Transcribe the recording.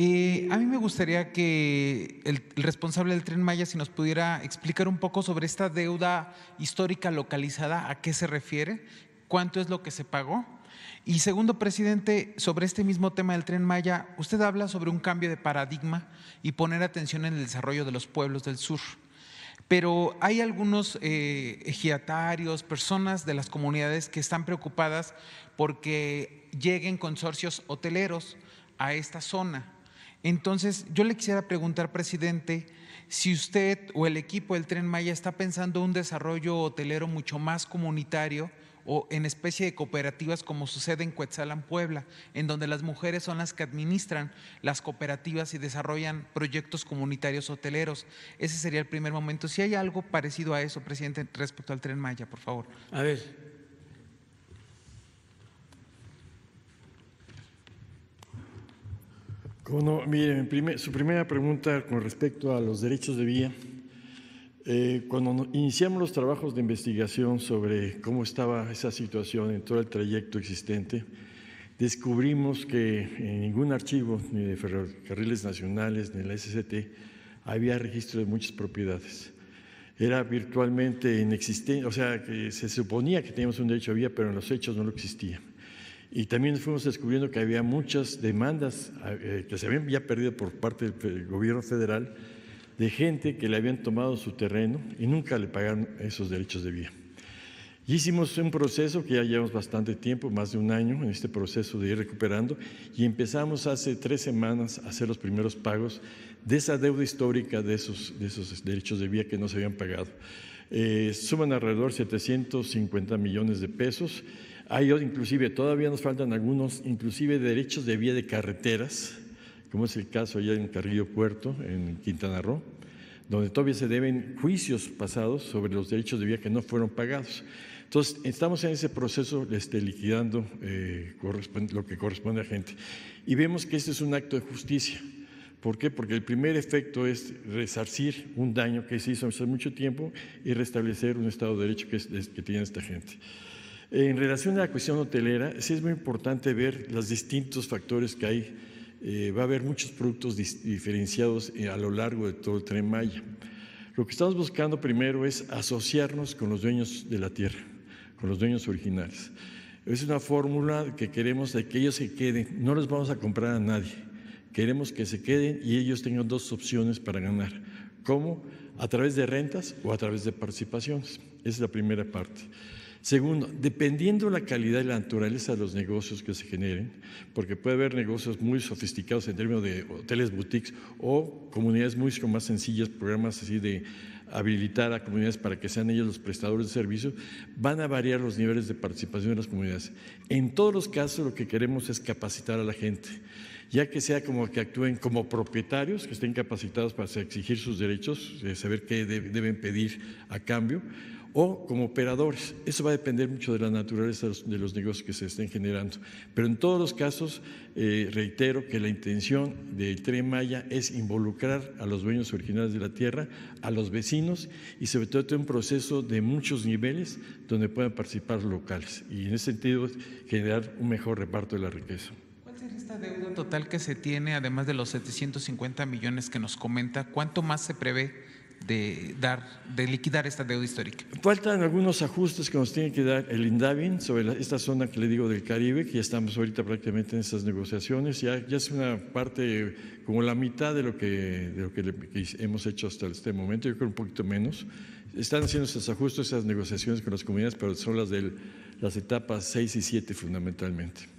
Eh, a mí me gustaría que el, responsable del Tren Maya, si nos pudiera explicar un poco sobre esta deuda histórica localizada, a qué se refiere, cuánto es lo que se pagó. Y segundo, presidente, sobre este mismo tema del Tren Maya, usted habla sobre un cambio de paradigma y poner atención en el desarrollo de los pueblos del sur pero hay algunos eh, ejidatarios, personas de las comunidades que están preocupadas porque lleguen consorcios hoteleros a esta zona. Entonces, yo le quisiera preguntar, presidente, si usted o el equipo del Tren Maya está pensando un desarrollo hotelero mucho más comunitario o en especie de cooperativas como sucede en Cuetzalan, Puebla, en donde las mujeres son las que administran las cooperativas y desarrollan proyectos comunitarios hoteleros. Ese sería el primer momento. Si hay algo parecido a eso, presidente, respecto al Tren Maya, por favor. A ver, Bueno, mire, su primera pregunta con respecto a los derechos de vía. Eh, cuando iniciamos los trabajos de investigación sobre cómo estaba esa situación en todo el trayecto existente, descubrimos que en ningún archivo, ni de ferrocarriles nacionales, ni de la SCT, había registro de muchas propiedades. Era virtualmente inexistente, o sea, que se suponía que teníamos un derecho de vía, pero en los hechos no lo existía. Y también fuimos descubriendo que había muchas demandas eh, que se habían ya perdido por parte del gobierno federal de gente que le habían tomado su terreno y nunca le pagaron esos derechos de vía. Y hicimos un proceso que ya llevamos bastante tiempo, más de un año, en este proceso de ir recuperando, y empezamos hace tres semanas a hacer los primeros pagos de esa deuda histórica de esos, de esos derechos de vía que no se habían pagado. Eh, suman alrededor 750 millones de pesos. Hay inclusive, todavía nos faltan algunos, inclusive derechos de vía de carreteras, como es el caso allá en Carrillo Puerto, en Quintana Roo donde todavía se deben juicios pasados sobre los derechos de vía que no fueron pagados. Entonces, estamos en ese proceso este, liquidando eh, lo que corresponde a gente. Y vemos que este es un acto de justicia. ¿Por qué? Porque el primer efecto es resarcir un daño que se hizo hace mucho tiempo y restablecer un Estado de Derecho que, que tiene esta gente. En relación a la cuestión hotelera, sí es muy importante ver los distintos factores que hay eh, va a haber muchos productos diferenciados eh, a lo largo de todo el tren Maya. Lo que estamos buscando primero es asociarnos con los dueños de la tierra, con los dueños originales. Es una fórmula que queremos de que ellos se queden, no les vamos a comprar a nadie. Queremos que se queden y ellos tengan dos opciones para ganar. ¿Cómo? A través de rentas o a través de participaciones. Esa es la primera parte. Segundo, dependiendo la calidad y la naturaleza de los negocios que se generen, porque puede haber negocios muy sofisticados en términos de hoteles boutiques o comunidades mucho más sencillas, programas así de habilitar a comunidades para que sean ellos los prestadores de servicios, van a variar los niveles de participación de las comunidades. En todos los casos lo que queremos es capacitar a la gente ya que sea como que actúen como propietarios, que estén capacitados para exigir sus derechos, eh, saber qué deben pedir a cambio, o como operadores. Eso va a depender mucho de la naturaleza de los negocios que se estén generando. Pero en todos los casos, eh, reitero que la intención del Tren Maya es involucrar a los dueños originales de la tierra, a los vecinos y sobre todo un proceso de muchos niveles donde puedan participar locales y en ese sentido generar un mejor reparto de la riqueza ¿Cuál esta deuda total que se tiene, además de los 750 millones que nos comenta, ¿cuánto más se prevé de, dar, de liquidar esta deuda histórica. Faltan algunos ajustes que nos tiene que dar el INDAVIN sobre esta zona que le digo del Caribe, que ya estamos ahorita prácticamente en esas negociaciones, ya, ya es una parte como la mitad de lo, que, lo que, hemos hecho hasta este momento, yo creo un poquito menos. Están haciendo esos ajustes, esas negociaciones con las comunidades, pero son las de las etapas 6 y 7 fundamentalmente.